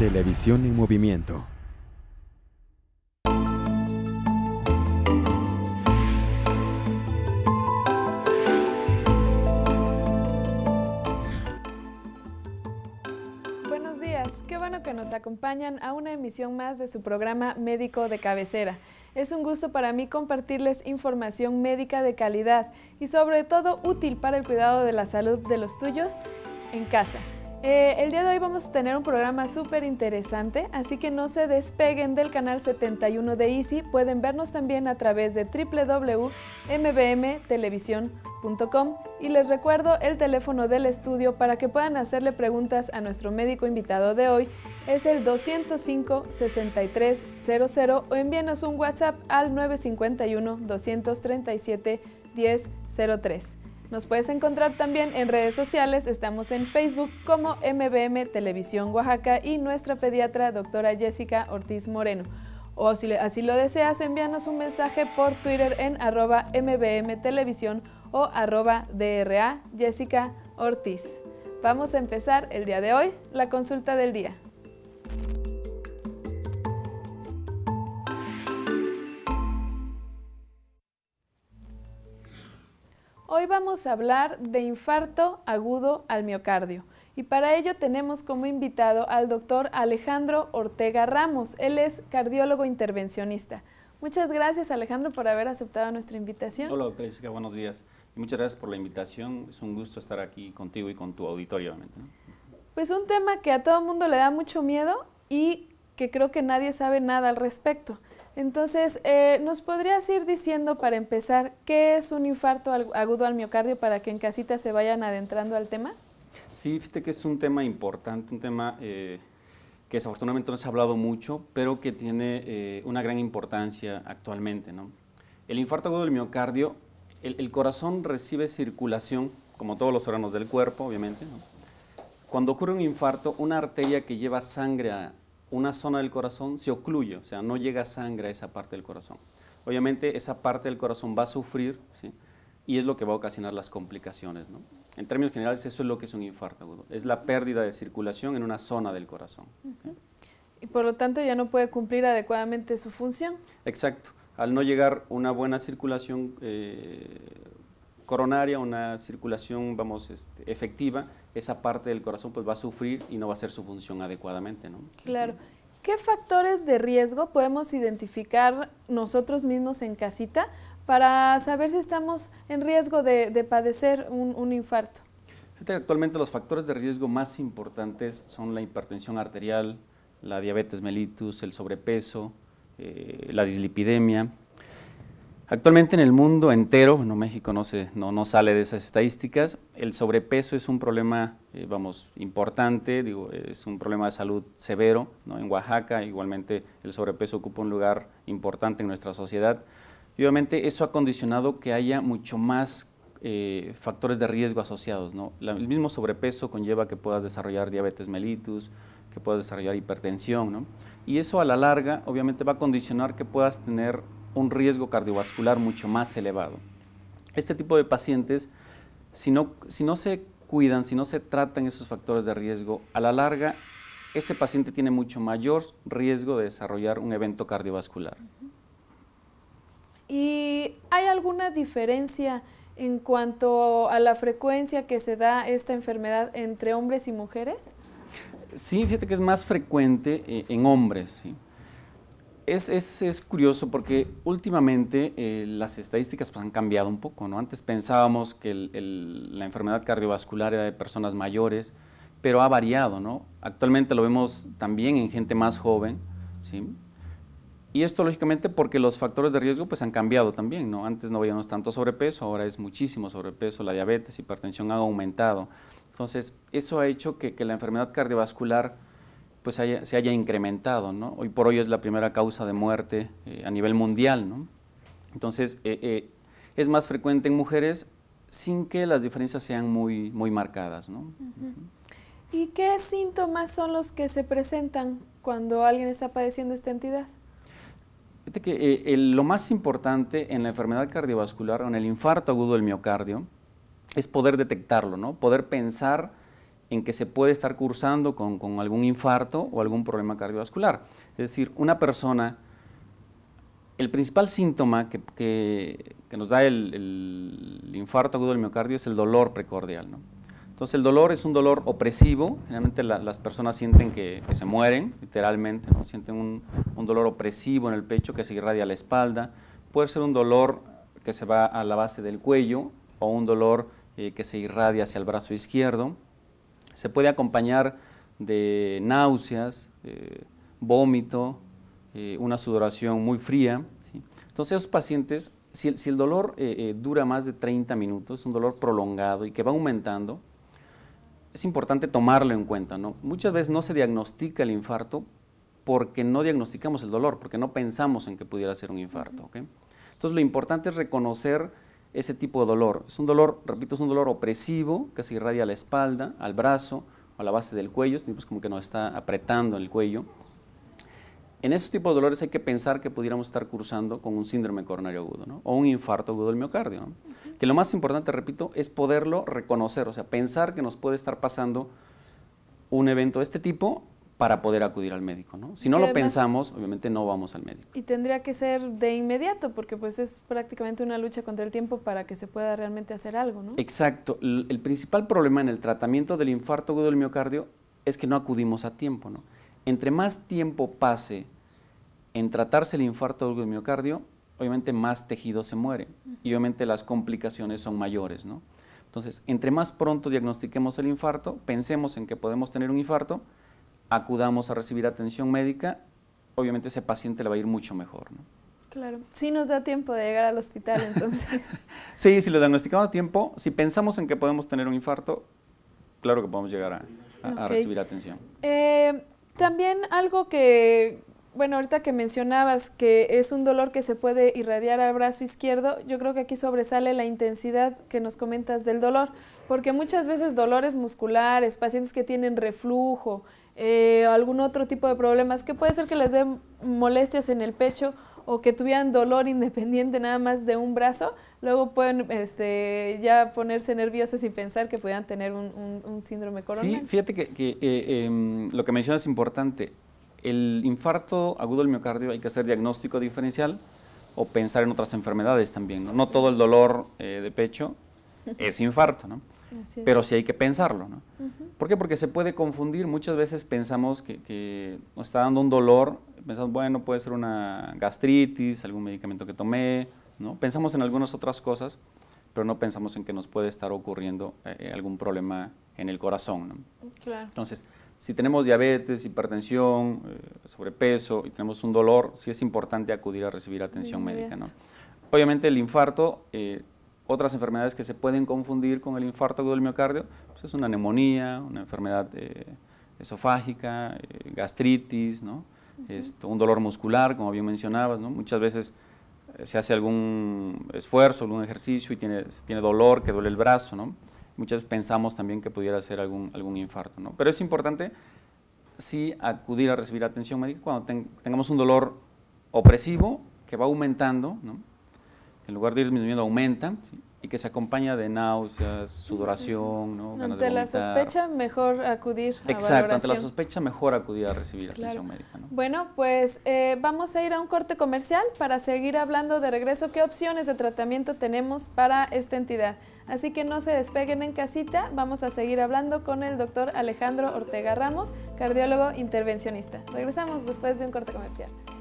Televisión en movimiento. Buenos días, qué bueno que nos acompañan a una emisión más de su programa Médico de Cabecera. Es un gusto para mí compartirles información médica de calidad y sobre todo útil para el cuidado de la salud de los tuyos en casa. Eh, el día de hoy vamos a tener un programa súper interesante, así que no se despeguen del canal 71 de Easy. Pueden vernos también a través de www.mbmtelevisión.com. Y les recuerdo el teléfono del estudio para que puedan hacerle preguntas a nuestro médico invitado de hoy. Es el 205-6300 o envíenos un WhatsApp al 951-237-1003. Nos puedes encontrar también en redes sociales, estamos en Facebook como MBM Televisión Oaxaca y nuestra pediatra doctora Jessica Ortiz Moreno. O si así lo deseas, envíanos un mensaje por Twitter en arroba MBM Televisión o arroba DRA Jessica Ortiz. Vamos a empezar el día de hoy la consulta del día. Hoy vamos a hablar de infarto agudo al miocardio. Y para ello tenemos como invitado al doctor Alejandro Ortega Ramos. Él es cardiólogo intervencionista. Muchas gracias Alejandro por haber aceptado nuestra invitación. Hola Jessica, buenos días. muchas gracias por la invitación. Es un gusto estar aquí contigo y con tu auditorio. ¿no? Pues un tema que a todo mundo le da mucho miedo y que creo que nadie sabe nada al respecto. Entonces, eh, ¿nos podrías ir diciendo para empezar qué es un infarto agudo al miocardio para que en casita se vayan adentrando al tema? Sí, fíjate que es un tema importante, un tema eh, que desafortunadamente no se ha hablado mucho, pero que tiene eh, una gran importancia actualmente. ¿no? El infarto agudo del miocardio, el, corazón recibe circulación, como todos los órganos del cuerpo, obviamente. ¿no? Cuando ocurre un infarto, una arteria que lleva sangre a, una zona del corazón se ocluye, o sea, no llega sangre a esa parte del corazón. Obviamente esa parte del corazón va a sufrir ¿sí? y es lo que va a ocasionar las complicaciones. En términos generales, eso es lo que es un infarto es la pérdida de circulación en una zona del corazón. Y por lo tanto ya no puede cumplir adecuadamente su función. Exacto. Al no llegar una buena circulación, eh, coronaria, una circulación, vamos, este, efectiva, esa parte del corazón pues va a sufrir y no va a hacer su función adecuadamente, Claro. ¿Qué factores de riesgo podemos identificar nosotros mismos en casita para saber si estamos en riesgo de, padecer un, infarto? Actualmente los factores de riesgo más importantes son la hipertensión arterial, la diabetes mellitus, el sobrepeso, eh, la dislipidemia, Actualmente en el mundo entero, bueno, México no, se, no, no sale de esas estadísticas, el sobrepeso es un problema, eh, vamos, importante, digo, es un problema de salud severo, ¿no? En Oaxaca igualmente el sobrepeso ocupa un lugar importante en nuestra sociedad. Y obviamente eso ha condicionado que haya mucho más eh, factores de riesgo asociados, ¿no? el mismo sobrepeso conlleva que puedas desarrollar diabetes mellitus, que puedas desarrollar hipertensión, ¿no? Y eso a la larga obviamente va a condicionar que puedas tener un riesgo cardiovascular mucho más elevado. Este tipo de pacientes, si no, si no se cuidan, si no se tratan esos factores de riesgo, a la larga ese paciente tiene mucho mayor riesgo de desarrollar un evento cardiovascular. ¿Y hay alguna diferencia en cuanto a la frecuencia que se da esta enfermedad entre hombres y mujeres? Sí, fíjate que es más frecuente eh, en hombres. ¿sí? es, curioso porque últimamente eh, las estadísticas pues, han cambiado un poco. ¿no? Antes pensábamos que la enfermedad cardiovascular era de personas mayores, pero ha variado. ¿no? Actualmente lo vemos también en gente más joven. ¿sí? Y esto lógicamente porque los factores de riesgo pues, han cambiado también. ¿no? Antes no veíamos tanto sobrepeso, ahora es muchísimo sobrepeso. La diabetes, hipertensión han aumentado. Entonces, eso ha hecho que, que la enfermedad cardiovascular pues se haya incrementado. ¿no? Hoy por hoy es la primera causa de muerte eh, a nivel mundial. ¿no? Entonces, eh, eh, es más frecuente en mujeres sin que las diferencias sean muy, muy marcadas. ¿no? ¿Y qué síntomas son los que se presentan cuando alguien está padeciendo esta entidad? Fíjate que lo más importante en la enfermedad cardiovascular o en el infarto agudo del miocardio es poder detectarlo, ¿no? poder pensar en que se puede estar cursando con, algún infarto o algún problema cardiovascular. Es decir, una persona, el principal síntoma que, nos da el, infarto agudo del miocardio es el dolor precordial. ¿no? Entonces el dolor es un dolor opresivo, generalmente las personas sienten que, se mueren, literalmente, ¿no? sienten un, dolor opresivo en el pecho que se irradia a la espalda, puede ser un dolor que se va a la base del cuello o un dolor eh, que se irradia hacia el brazo izquierdo, se puede acompañar de náuseas, eh, vómito, eh, una sudoración muy fría. Entonces, esos pacientes, si, el dolor eh, dura más de 30 minutos, es un dolor prolongado y que va aumentando, es importante tomarlo en cuenta. Muchas veces no se diagnostica el infarto porque no diagnosticamos el dolor, porque no pensamos en que pudiera ser un infarto. Entonces, lo importante es reconocer ese tipo de dolor. Es un dolor, repito, es un dolor opresivo que se irradia a la espalda, al brazo, a la base del cuello, es como que nos está apretando el cuello. En esos tipos de dolores hay que pensar que pudiéramos estar cursando con un síndrome coronario agudo o un infarto agudo del miocardio. Que lo más importante, repito, es poderlo reconocer, o sea, pensar que nos puede estar pasando un evento de este tipo para poder acudir al médico, ¿no? Si no lo pensamos, obviamente no vamos al médico. Y tendría que ser de inmediato, porque pues es prácticamente una lucha contra el tiempo para que se pueda realmente hacer algo, Exacto. El, principal problema en el tratamiento del infarto agudo del miocardio es que no acudimos a tiempo, ¿no? Entre más tiempo pase en tratarse el infarto agudo del miocardio, obviamente más tejido se muere y obviamente las complicaciones son mayores, ¿no? Entonces, entre más pronto diagnostiquemos el infarto, pensemos en que podemos tener un infarto, acudamos a recibir atención médica, obviamente ese paciente le va a ir mucho mejor. Claro, Si nos da tiempo de llegar al hospital entonces. sí, si lo diagnosticamos a tiempo, si pensamos en que podemos tener un infarto, claro que podemos llegar a, recibir atención. Eh, también algo que, bueno, ahorita que mencionabas que es un dolor que se puede irradiar al brazo izquierdo, yo creo que aquí sobresale la intensidad que nos comentas del dolor, porque muchas veces dolores musculares, pacientes que tienen reflujo, eh, algún otro tipo de problemas, que puede ser que les den molestias en el pecho o que tuvieran dolor independiente nada más de un brazo, luego pueden este, ya ponerse nerviosas y pensar que puedan tener un, síndrome coronario. Sí, fíjate que, eh, em, lo que mencionas es importante el infarto agudo del miocardio hay que hacer diagnóstico diferencial o pensar en otras enfermedades también. No, todo el dolor eh, de pecho es infarto, ¿no? Pero sí hay que pensarlo, ¿no? ¿Por qué? Porque se puede confundir. Muchas veces pensamos que, nos está dando un dolor, pensamos, bueno, puede ser una gastritis, algún medicamento que tomé, ¿no? Pensamos en algunas otras cosas, pero no pensamos en que nos puede estar ocurriendo eh, eh, algún problema en el corazón, Claro. Entonces, si tenemos diabetes, hipertensión, eh, sobrepeso y tenemos un dolor, sí es importante acudir a recibir atención médica. Obviamente el infarto, eh, otras enfermedades que se pueden confundir con el infarto del miocardio, pues, es una neumonía, una enfermedad eh, esofágica, gastritis, un dolor muscular, como bien mencionabas, muchas veces se hace algún esfuerzo, algún ejercicio y tiene, tiene dolor, que duele el brazo, ¿no? muchas pensamos también que pudiera ser algún, algún infarto, ¿no? Pero es importante sí acudir a recibir atención médica cuando tengamos un dolor opresivo que va aumentando, ¿no? que en lugar de ir disminuyendo aumenta, que se acompaña de náuseas, sudoración, ¿no? ante la sospecha, mejor acudir a Exacto, ante la sospecha, mejor acudir a recibir atención médica. Bueno, pues eh, vamos a ir a un corte comercial para seguir hablando de regreso qué opciones de tratamiento tenemos para esta entidad. Así que no se despeguen en casita, vamos a seguir hablando con el doctor Alejandro Ortega Ramos, cardiólogo intervencionista. Regresamos después de un corte comercial.